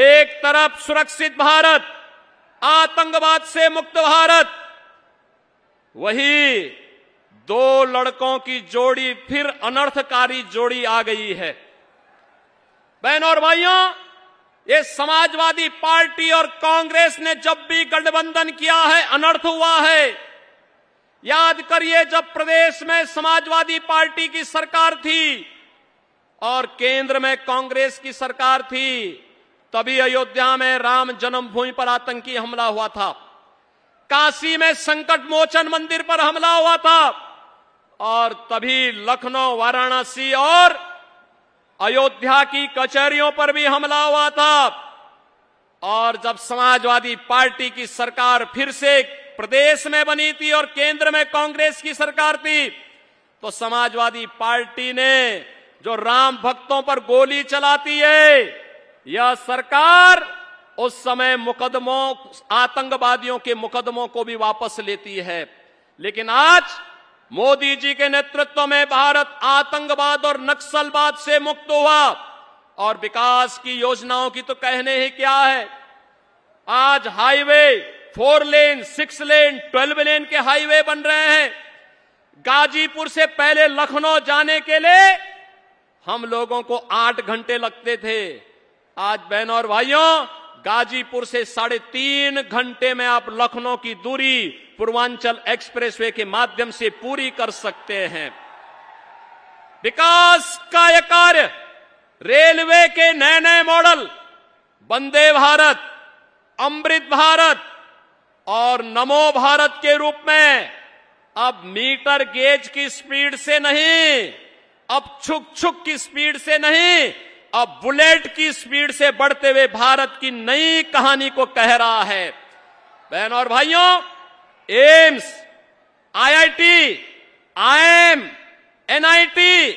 एक तरफ सुरक्षित भारत आतंकवाद से मुक्त भारत वही दो लड़कों की जोड़ी फिर अनर्थकारी जोड़ी आ गई है बहन और भाइयों ये समाजवादी पार्टी और कांग्रेस ने जब भी गठबंधन किया है अनर्थ हुआ है याद करिए जब प्रदेश में समाजवादी पार्टी की सरकार थी और केंद्र में कांग्रेस की सरकार थी तभी अयोध्या में राम जन्मभूमि पर आतंकी हमला हुआ था काशी में संकट मोचन मंदिर पर हमला हुआ था और तभी लखनऊ वाराणसी और अयोध्या की कचहरियों पर भी हमला हुआ था और जब समाजवादी पार्टी की सरकार फिर से प्रदेश में बनी थी और केंद्र में कांग्रेस की सरकार थी तो समाजवादी पार्टी ने जो राम भक्तों पर गोली चलाती है यह सरकार उस समय मुकदमों आतंकवादियों के मुकदमों को भी वापस लेती है लेकिन आज मोदी जी के नेतृत्व में भारत आतंकवाद और नक्सलवाद से मुक्त हुआ और विकास की योजनाओं की तो कहने ही क्या है आज highway four lane six lane twelve lane के हाईवे बन रहे हैं गाजीपुर से पहले लखनऊ जाने के लिए हम लोगों को आठ घंटे लगते थे आज बहनों और भाइयों गाजीपुर से साढ़े तीन घंटे में आप लखनऊ की दूरी पूर्वांचल एक्सप्रेसवे के माध्यम से पूरी कर सकते हैं विकास का यह कार्य रेलवे के नए नए मॉडल वंदे भारत अमृत भारत और नमो भारत के रूप में अब मीटर गेज की स्पीड से नहीं अब छुक छुक की स्पीड से नहीं अब बुलेट की स्पीड से बढ़ते हुए भारत की नई कहानी को कह रहा है बहन और भाइयों AIIMS IIT IIM NIT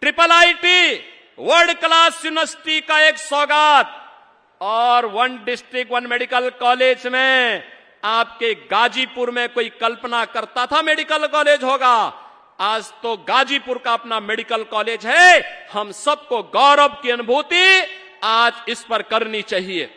triple IT world class university का एक सौगात और one district one medical college में आपके गाजीपुर में कोई कल्पना करता था मेडिकल कॉलेज होगा आज तो गाजीपुर का अपना मेडिकल कॉलेज है हम सबको गौरव की अनुभूति आज इस पर करनी चाहिए